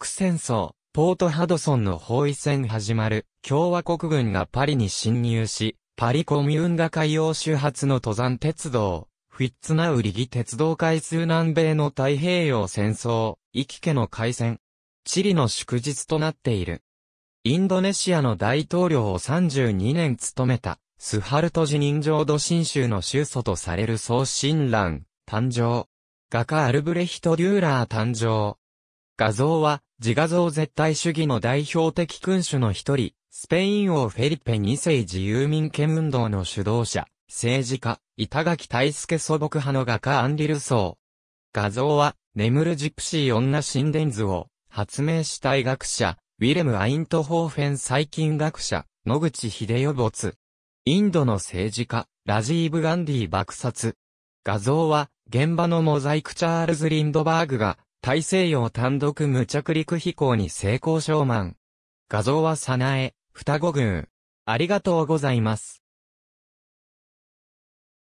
ク戦争、ポートハドソンの包囲戦始まる、共和国軍がパリに侵入し、パリコミューンが海洋周発の登山鉄道、フィッツナウリギ鉄道開通南米の太平洋戦争、イキケの海戦。チリの祝日となっている。インドネシアの大統領を32年務めた、スハルト辞任浄土新州の宗祖とされる総新乱、誕生。画家アルブレヒト・デューラー誕生。画像は、自画像絶対主義の代表的君主の一人、スペイン王フェリペ2世自由民権運動の主導者、政治家、板垣大輔素朴派の画家アンリルソー。画像は、眠るジプシー女神殿図を発明した医学者、ウィレム・アイントホーフェン細菌学者、野口秀世没。インドの政治家、ラジーブ・ガンディ爆殺。画像は、現場のモザイクチャールズ・リンドバーグが大西洋単独無着陸飛行に成功ショーマン。画像はサナエ、双子群。ありがとうございます。